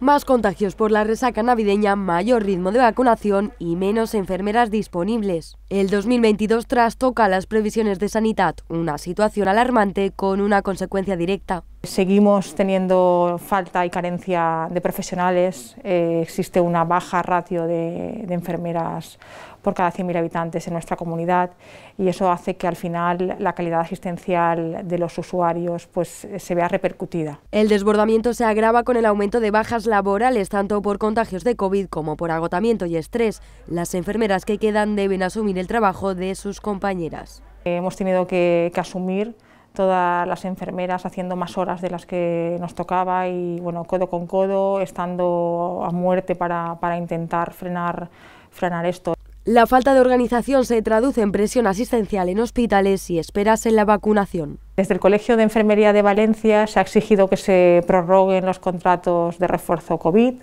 Más contagios por la resaca navideña, mayor ritmo de vacunación y menos enfermeras disponibles. El 2022 trastoca las previsiones de sanidad, una situación alarmante con una consecuencia directa. Seguimos teniendo falta y carencia de profesionales, eh, existe una baja ratio de, enfermeras por cada 100.000 habitantes en nuestra comunidad y eso hace que al final la calidad asistencial de los usuarios pues, eh, se vea repercutida. El desbordamiento se agrava con el aumento de bajas laborales tanto por contagios de COVID como por agotamiento y estrés. Las enfermeras que quedan deben asumir el trabajo de sus compañeras. Hemos tenido que, que asumir todas las enfermeras haciendo más horas de las que nos tocaba y bueno, codo con codo, estando a muerte para, intentar frenar, frenar esto. La falta de organización se traduce en presión asistencial en hospitales y esperas en la vacunación. Desde el Colegio de Enfermería de Valencia se ha exigido que se prorroguen los contratos de refuerzo COVID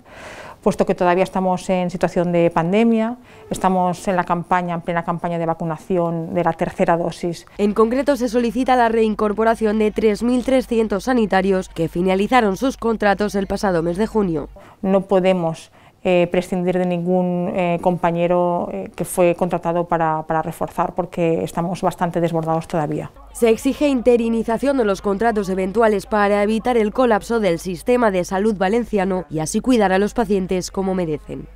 puesto que todavía estamos en situación de pandemia, estamos en la campaña, en plena campaña de vacunación de la tercera dosis. En concreto se solicita la reincorporación de 3.300 sanitarios que finalizaron sus contratos el pasado mes de junio. No podemos eh, prescindir de ningún eh, compañero eh, que fue contratado para, reforzar porque estamos bastante desbordados todavía. Se exige interinización de los contratos eventuales para evitar el colapso del sistema de salud valenciano y así cuidar a los pacientes como merecen.